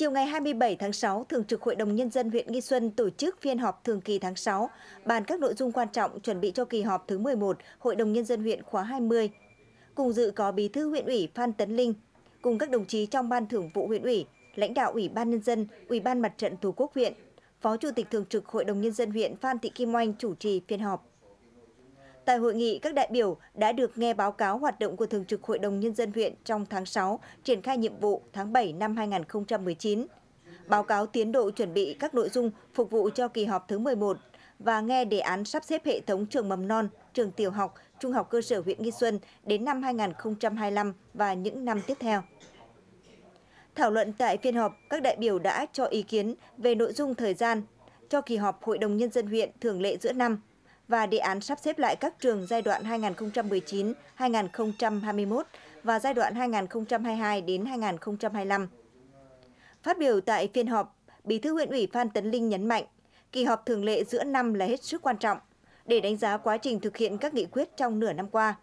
Chiều ngày 27 tháng 6, Thường trực Hội đồng Nhân dân huyện Nghi Xuân tổ chức phiên họp thường kỳ tháng 6, bàn các nội dung quan trọng chuẩn bị cho kỳ họp thứ 11 Hội đồng Nhân dân huyện khóa 20. Cùng dự có Bí thư huyện ủy Phan Tấn Linh, cùng các đồng chí trong Ban thường vụ huyện ủy, lãnh đạo Ủy ban Nhân dân, Ủy ban Mặt trận Tổ quốc huyện, Phó Chủ tịch Thường trực Hội đồng Nhân dân huyện Phan Thị Kim Oanh chủ trì phiên họp. Tại hội nghị, các đại biểu đã được nghe báo cáo hoạt động của Thường trực Hội đồng Nhân dân huyện trong tháng 6, triển khai nhiệm vụ tháng 7 năm 2019, báo cáo tiến độ chuẩn bị các nội dung phục vụ cho kỳ họp thứ 11 và nghe đề án sắp xếp hệ thống trường mầm non, trường tiểu học, trung học cơ sở huyện Nghi Xuân đến năm 2025 và những năm tiếp theo. Thảo luận tại phiên họp, các đại biểu đã cho ý kiến về nội dung thời gian cho kỳ họp Hội đồng Nhân dân huyện thường lệ giữa năm – và đề án sắp xếp lại các trường giai đoạn 2019-2021 và giai đoạn 2022 đến 2025. Phát biểu tại phiên họp, Bí thư huyện ủy Phan Tấn Linh nhấn mạnh, kỳ họp thường lệ giữa năm là hết sức quan trọng để đánh giá quá trình thực hiện các nghị quyết trong nửa năm qua.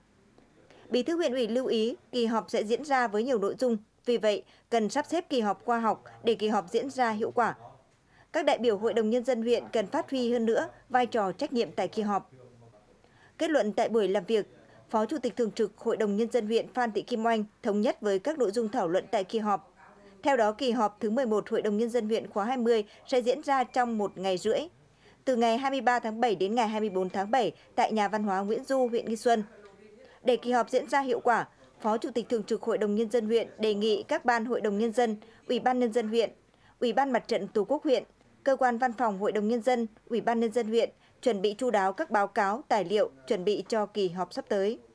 Bí thư huyện ủy lưu ý kỳ họp sẽ diễn ra với nhiều nội dung, vì vậy cần sắp xếp kỳ họp khoa học để kỳ họp diễn ra hiệu quả các đại biểu Hội đồng Nhân dân huyện cần phát huy hơn nữa vai trò trách nhiệm tại kỳ họp. Kết luận tại buổi làm việc, Phó Chủ tịch Thường trực Hội đồng Nhân dân huyện Phan Thị Kim Oanh thống nhất với các nội dung thảo luận tại kỳ họp. Theo đó, kỳ họp thứ 11 Hội đồng Nhân dân huyện khóa 20 sẽ diễn ra trong một ngày rưỡi, từ ngày 23 tháng 7 đến ngày 24 tháng 7 tại Nhà văn hóa Nguyễn Du, huyện Nghi Xuân. Để kỳ họp diễn ra hiệu quả, Phó Chủ tịch Thường trực Hội đồng Nhân dân huyện đề nghị các ban Hội đồng Nhân dân, Ủy ban Nhân dân huyện, Ủy ban Mặt trận Tổ quốc huyện, cơ quan văn phòng Hội đồng Nhân dân, Ủy ban Nhân dân huyện chuẩn bị chu đáo các báo cáo, tài liệu chuẩn bị cho kỳ họp sắp tới.